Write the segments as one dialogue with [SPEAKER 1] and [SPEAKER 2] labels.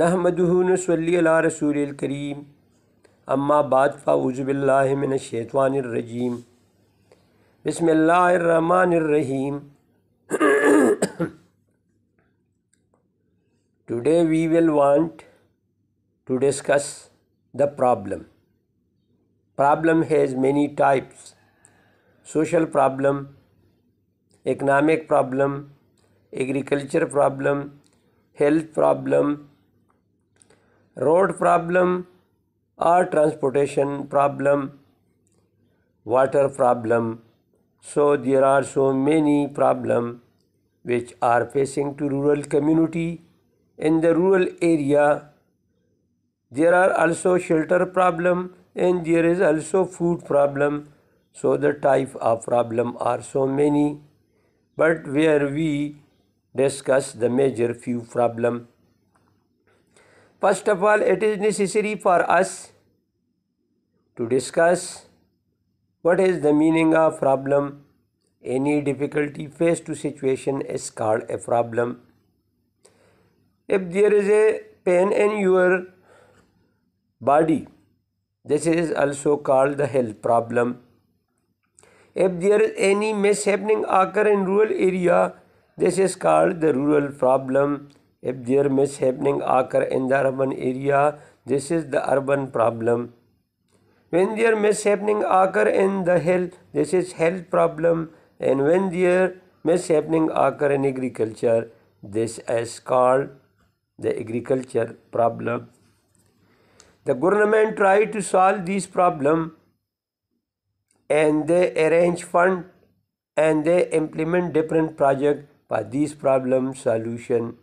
[SPEAKER 1] नहमदनसल्ला रसूल करीम अम्मा बाद शैतवानरजीम बसमीम today we will want to discuss the problem problem has many types social problem economic problem agriculture problem health problem road problem or transportation problem, water problem. So there are so many problems which are facing to rural community. In the rural area, there are also shelter problem and there is also food problem. So the type of problem are so many. But where we discuss the major few problem First of all, it is necessary for us to discuss what is the meaning of problem. Any difficulty faced to situation is called a problem. If there is a pain in your body, this is also called the health problem. If there is any mishappening occur in rural area, this is called the rural problem. If their mishappening occur in the urban area, this is the urban problem. When their mishappening occur in the health, this is health problem. And when their mishappening occur in agriculture, this is called the agriculture problem. The government tried to solve this problem and they arrange fund and they implement different project for this problem solution.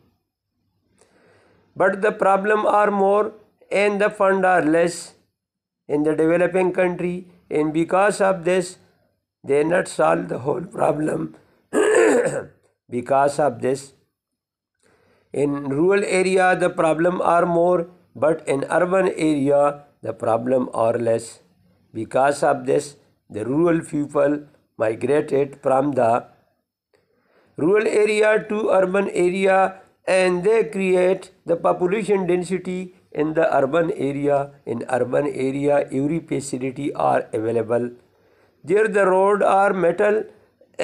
[SPEAKER 1] but the problem are more and the fund are less in the developing country and because of this they not solve the whole problem because of this in rural area the problem are more but in urban area the problem are less because of this the rural people migrated from the rural area to urban area and they create the population density in the urban area. In urban area, every facility are available. There the road are metal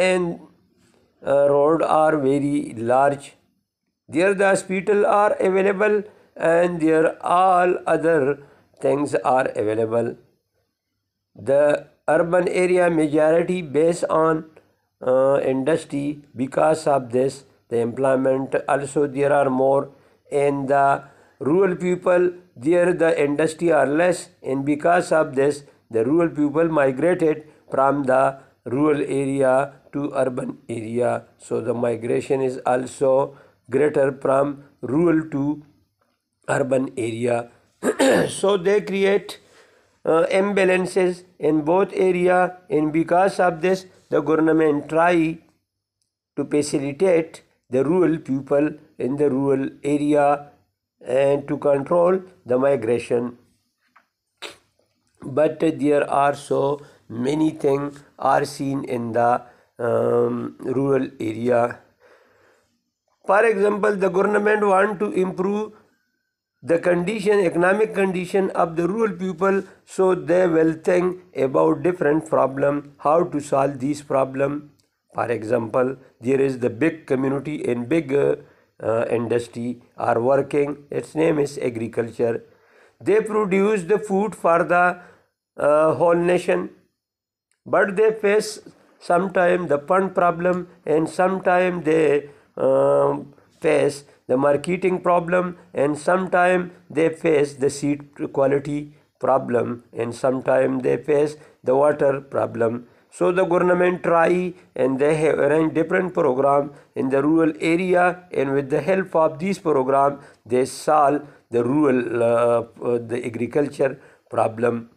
[SPEAKER 1] and uh, road are very large. There the hospital are available and there all other things are available. The urban area majority based on uh, industry because of this the employment also there are more and the rural people there the industry are less and because of this the rural people migrated from the rural area to urban area so the migration is also greater from rural to urban area so they create uh, imbalances in both area and because of this the government try to facilitate the rural people in the rural area and to control the migration but there are so many things are seen in the um, rural area for example the government want to improve the condition economic condition of the rural people so they will think about different problem how to solve these problem for example, there is the big community in big uh, uh, industry are working. Its name is agriculture. They produce the food for the uh, whole nation, but they face sometimes the fund problem and sometimes they um, face the marketing problem and sometimes they face the seed quality problem and sometimes they face the water problem so the government try and they have arranged different program in the rural area and with the help of these program they solve the rural uh, uh, the agriculture problem.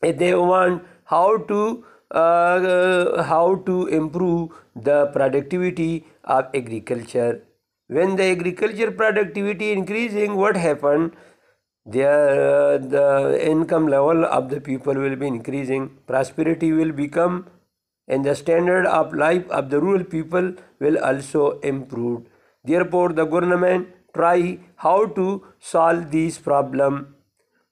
[SPEAKER 1] And they want how to uh, uh how to improve the productivity of agriculture. When the agriculture productivity increasing, what happened? Their uh, the income level of the people will be increasing. Prosperity will become and the standard of life of the rural people will also improve. Therefore, the government try how to solve these problem,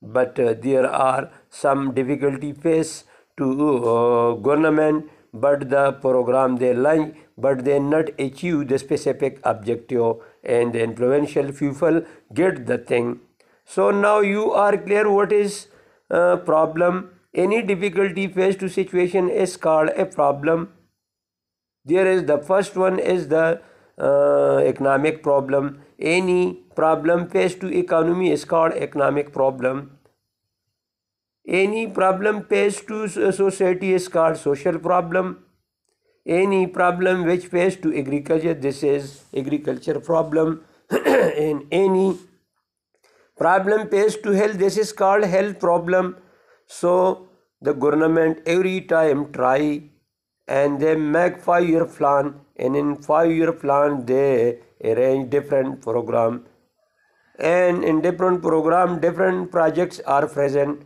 [SPEAKER 1] but uh, there are some difficulty face to uh, government, but the program they launch, but they not achieve the specific objective, and the influential people get the thing. So now you are clear what is uh, problem any difficulty faced to situation is called a problem there is the first one is the uh, economic problem any problem faced to economy is called economic problem any problem faced to uh, society is called social problem any problem which faced to agriculture this is agriculture problem and any problem faced to health this is called health problem so the government every time try and they make five-year plan and in five-year plan they arrange different program and in different program different projects are present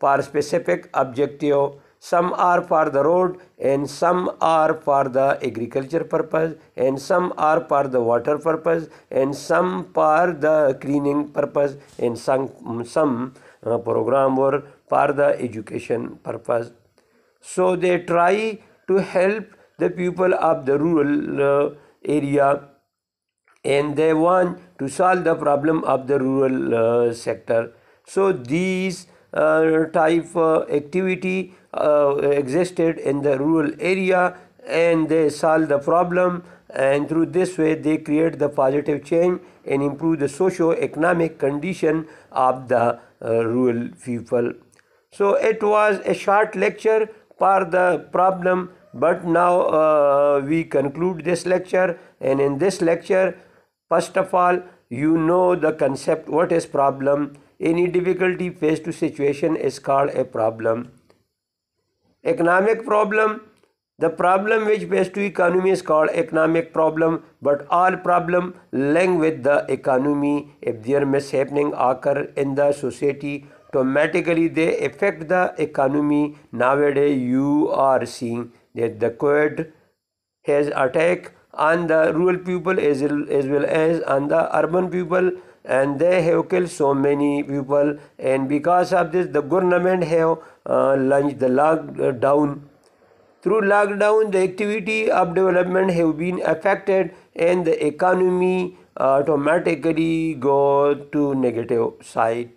[SPEAKER 1] for specific objective some are for the road and some are for the agriculture purpose and some are for the water purpose and some for the cleaning purpose and some some uh, program were for the education purpose. So they try to help the people of the rural uh, area and they want to solve the problem of the rural uh, sector. So these uh, type of activity uh, existed in the rural area and they solve the problem and through this way they create the positive change and improve the socio-economic condition of the uh, rural people. So it was a short lecture for the problem but now uh, we conclude this lecture and in this lecture first of all you know the concept what is problem any difficulty faced to situation is called a problem economic problem the problem which faced to economy is called economic problem but all problem linked with the economy if there mishappening occur in the society automatically they affect the economy. Nowadays, you are seeing that the COVID has attack on the rural people as, as well as on the urban people and they have killed so many people and because of this the government have uh, launched the lockdown through lockdown the activity of development have been affected and the economy automatically go to negative side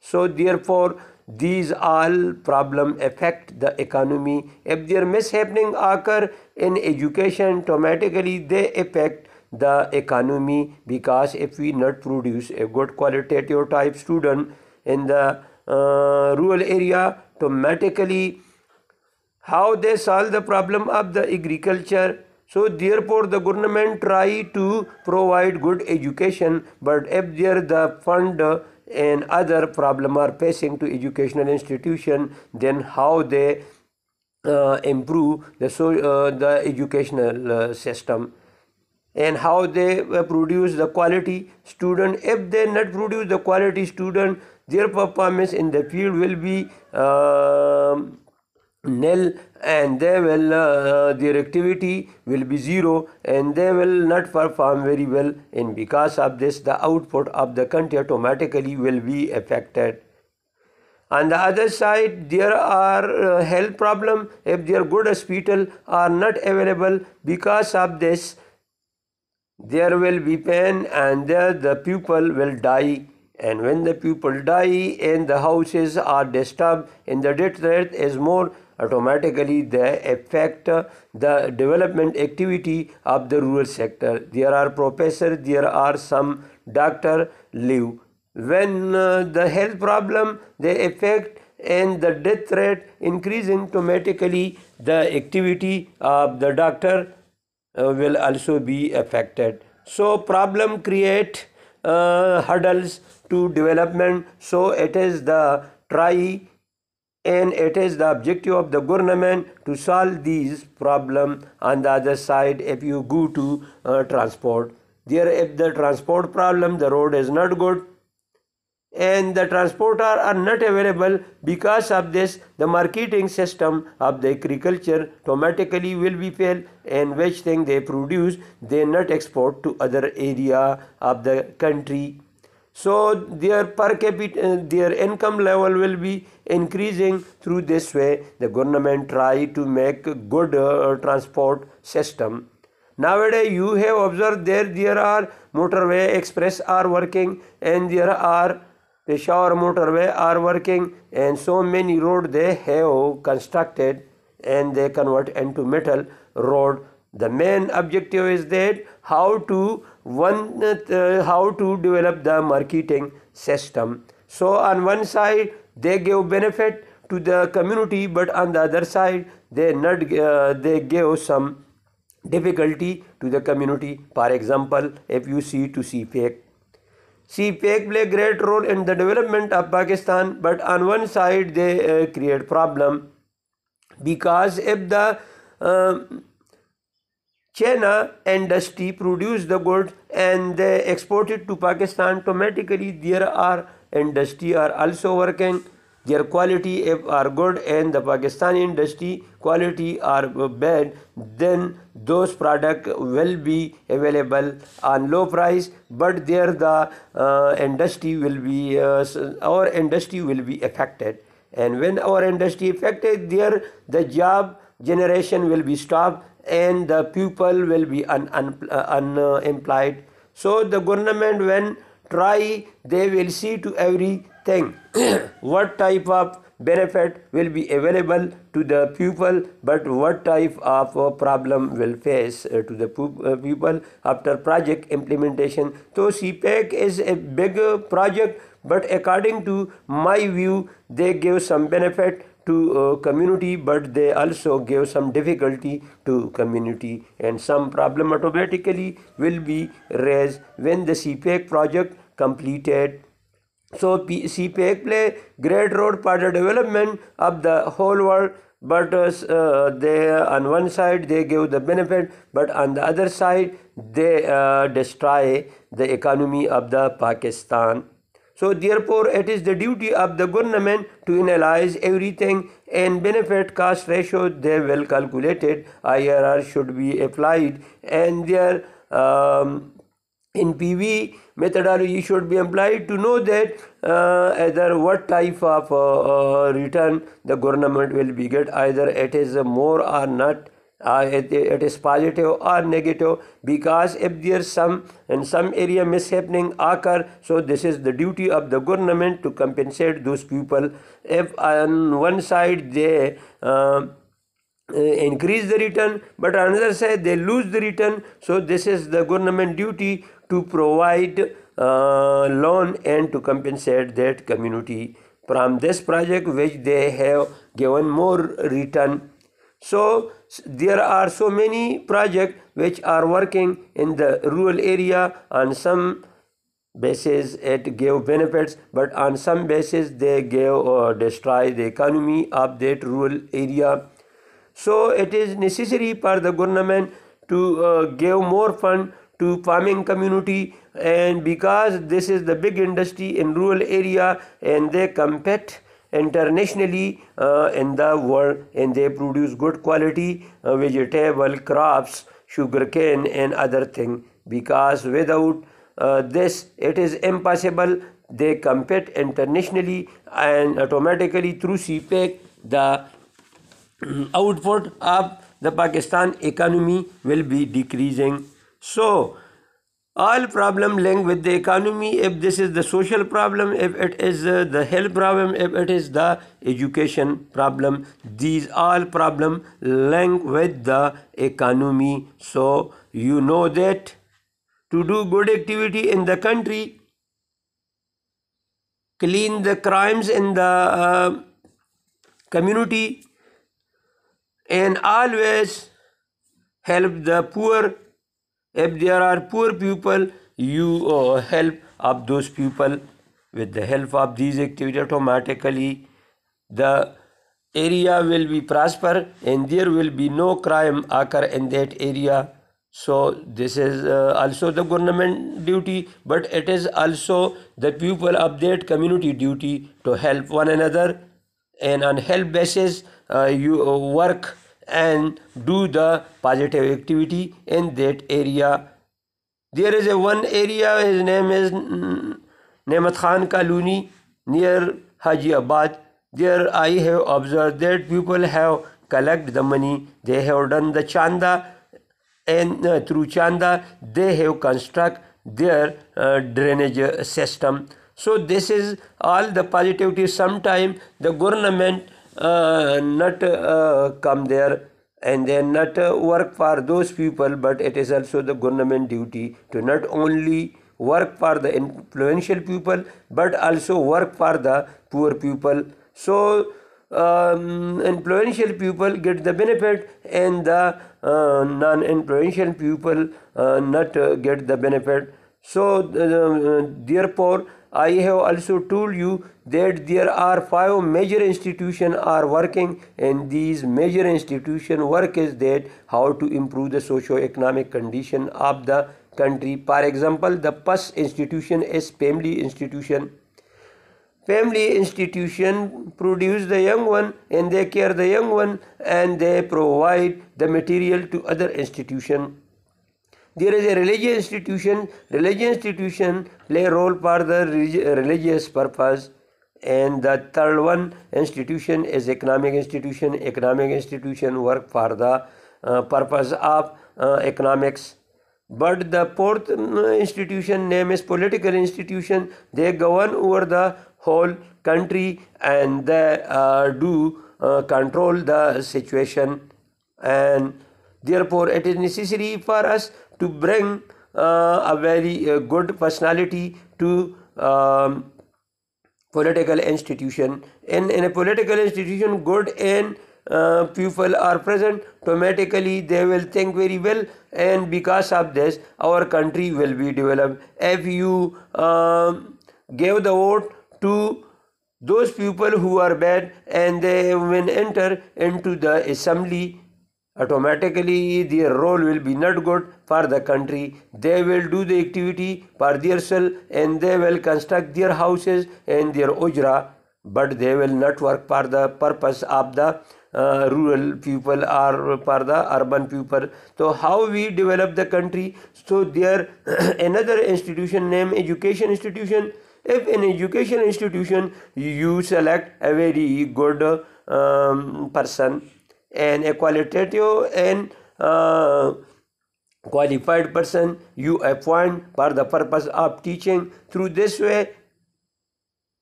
[SPEAKER 1] so therefore, these all problem affect the economy. If their mishappening occur in education, automatically they affect the economy because if we not produce a good qualitative type student in the uh, rural area, automatically how they solve the problem of the agriculture so therefore the government try to provide good education but if there the fund and other problem are facing to educational institution then how they uh, improve the so uh, the educational uh, system and how they uh, produce the quality student if they not produce the quality student their performance in the field will be um, nil and they will uh, their activity will be zero and they will not perform very well and because of this the output of the country automatically will be affected on the other side there are uh, health problem if their good hospital are not available because of this there will be pain and there the people will die and when the people die and the houses are disturbed and the death rate is more automatically they affect the development activity of the rural sector. There are professors, there are some doctor live. When uh, the health problem they affect and the death rate increasing automatically the activity of the doctor uh, will also be affected. So problem create uh, hurdles to development. So it is the try and it is the objective of the government to solve these problem on the other side if you go to uh, transport there if the transport problem the road is not good and the transporter are not available because of this the marketing system of the agriculture automatically will be failed and which thing they produce they not export to other area of the country so their per capita, uh, their income level will be increasing through this way. The government try to make good uh, transport system. Nowadays you have observed there there are motorway express are working and there are Peshawar motorway are working and so many road they have constructed and they convert into metal road. The main objective is that how to one uh, uh, how to develop the marketing system so on one side they give benefit to the community but on the other side they not uh, they give some difficulty to the community for example if you see to see fake, see fake play great role in the development of pakistan but on one side they uh, create problem because if the uh, China industry produce the goods and they export it to Pakistan automatically there are industry are also working their quality are good and the Pakistani industry quality are bad then those product will be available on low price but there the uh, industry will be uh, our industry will be affected and when our industry affected there the job generation will be stopped and the pupil will be un, un, uh, unemployed. So the government when try they will see to everything what type of benefit will be available to the pupil but what type of uh, problem will face uh, to the pupil uh, after project implementation so CPEC is a big project but according to my view they give some benefit to uh, community but they also give some difficulty to community and some problem automatically will be raised when the CPEC project completed. So P CPEC play great role for the development of the whole world but uh, uh, they on one side they give the benefit but on the other side they uh, destroy the economy of the Pakistan. So therefore, it is the duty of the government to analyze everything and benefit cost ratio they well calculated IRR should be applied and their um, NPV methodology should be applied to know that uh, either what type of uh, uh, return the government will be get either it is more or not uh, it, it is positive or negative because if there is some in some area mishappening occur so this is the duty of the government to compensate those people if on one side they uh, uh, increase the return but on another side they lose the return so this is the government duty to provide uh, loan and to compensate that community from this project which they have given more return so there are so many projects which are working in the rural area on some basis it gave benefits but on some basis they gave or uh, destroy the economy of that rural area. So it is necessary for the government to uh, give more fund to farming community and because this is the big industry in rural area and they compete internationally uh, in the world and they produce good quality uh, vegetable crops sugarcane and other thing because without uh, this it is impossible they compete internationally and automatically through cpec the output of the pakistan economy will be decreasing so all problem linked with the economy if this is the social problem if it is uh, the health problem if it is the education problem these all problem linked with the economy so you know that to do good activity in the country clean the crimes in the uh, community and always help the poor if there are poor people, you uh, help up those people with the help of these activities automatically the area will be prosper and there will be no crime occur in that area so this is uh, also the government duty but it is also the people of that community duty to help one another and on help basis uh, you uh, work and do the positive activity in that area. There is a one area, his name is Nemat Khan Kaluni near Hajiabad. There I have observed that people have collected the money, they have done the chanda and uh, through chanda they have construct their uh, drainage system. So this is all the positivity. Sometime the government uh, not uh, come there and then not uh, work for those people but it is also the government duty to not only work for the influential people but also work for the poor people so um, influential people get the benefit and the uh, non-influential people uh, not uh, get the benefit so therefore I have also told you that there are five major institutions are working and these major institution work is that how to improve the socio-economic condition of the country. For example, the PUS institution is family institution. Family institution produce the young one and they care the young one and they provide the material to other institution there is a religious institution religious institution play role for the religious purpose and the third one institution is economic institution economic institution work for the uh, purpose of uh, economics but the fourth mm, institution name is political institution they govern over the whole country and they uh, do uh, control the situation and therefore it is necessary for us to bring uh, a very uh, good personality to um, political institution in, in a political institution good and uh, people are present automatically they will think very well and because of this our country will be developed if you um, give the vote to those people who are bad and they will enter into the assembly automatically their role will be not good for the country. They will do the activity for cell and they will construct their houses and their ujra, but they will not work for the purpose of the uh, rural people or for the urban people. So how we develop the country? So there another institution named education institution. If an education institution you select a very good um, person and a qualitative and uh, qualified person you appoint for the purpose of teaching. Through this way,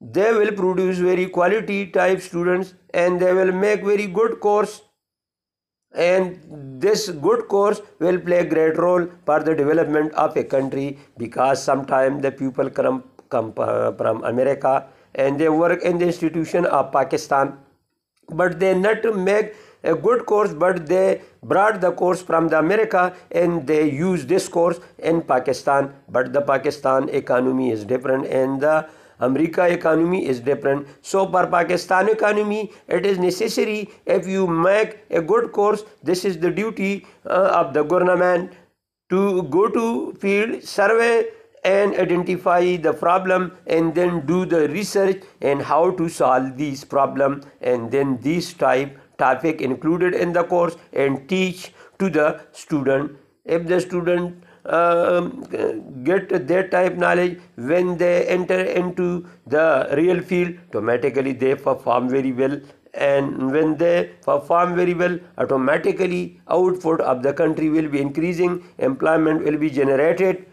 [SPEAKER 1] they will produce very quality type students and they will make very good course and this good course will play a great role for the development of a country because sometimes the people come, come uh, from America and they work in the institution of Pakistan but they not make a good course but they brought the course from the America and they use this course in Pakistan but the Pakistan economy is different and the America economy is different. So for Pakistan economy, it is necessary if you make a good course, this is the duty uh, of the government to go to field survey and identify the problem and then do the research and how to solve these problem and then this type topic included in the course and teach to the student. If the student um, get their type knowledge when they enter into the real field automatically they perform very well and when they perform very well automatically output of the country will be increasing employment will be generated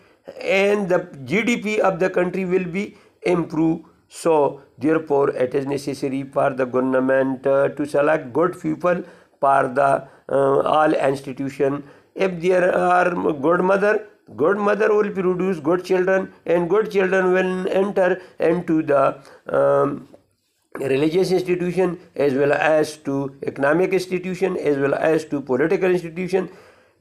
[SPEAKER 1] and the gdp of the country will be improved so, therefore, it is necessary for the government uh, to select good people for the uh, all institution. If there are good mother, good mother will produce good children, and good children will enter into the um, religious institution as well as to economic institution as well as to political institution.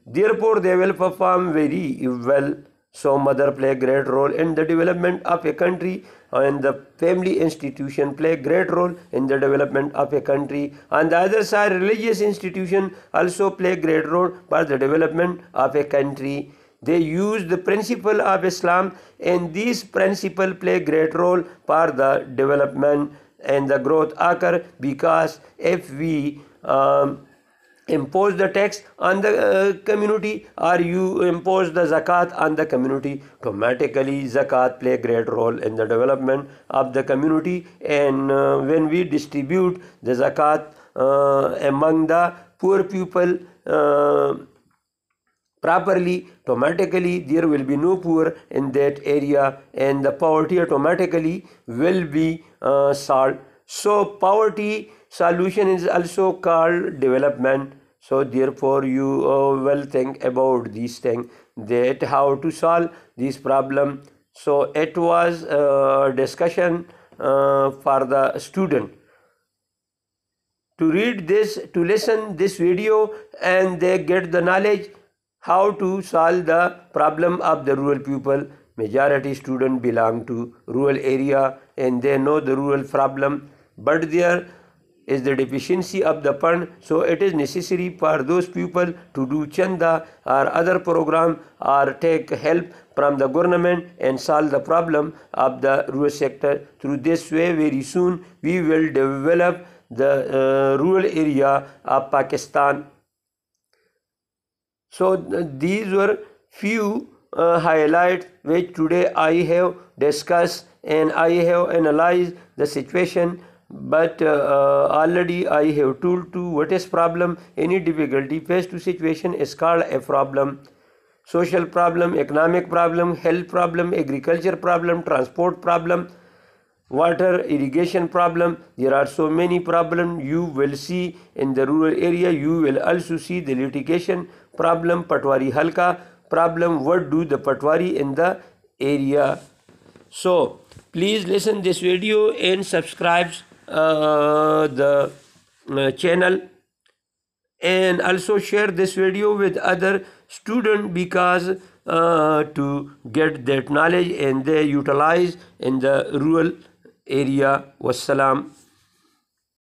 [SPEAKER 1] Therefore, they will perform very well so mother play a great role in the development of a country and the family institution play a great role in the development of a country. On the other side, religious institution also play a great role for the development of a country. They use the principle of Islam and these principle play great role for the development and the growth occur because if we um, impose the tax on the uh, community or you impose the zakat on the community automatically zakat play a great role in the development of the community and uh, when we distribute the zakat uh, among the poor people uh, properly automatically there will be no poor in that area and the poverty automatically will be uh, solved so poverty solution is also called development. So therefore you uh, will think about these things that how to solve this problem. So it was a discussion uh, for the student. To read this, to listen this video and they get the knowledge how to solve the problem of the rural people. Majority student belong to rural area and they know the rural problem but there is the deficiency of the fund so it is necessary for those people to do chanda or other program or take help from the government and solve the problem of the rural sector through this way very soon we will develop the uh, rural area of pakistan so uh, these were few uh, highlights which today i have discussed and i have analyzed the situation but uh, uh, already I have told to what is problem, any difficulty, face to situation is called a problem. Social problem, economic problem, health problem, agriculture problem, transport problem, water irrigation problem. There are so many problem you will see in the rural area. You will also see the litigation problem, patwari halka problem, what do the patwari in the area. So, please listen this video and subscribe uh, the uh, channel and also share this video with other student because uh, to get that knowledge and they utilize in the rural area wassalam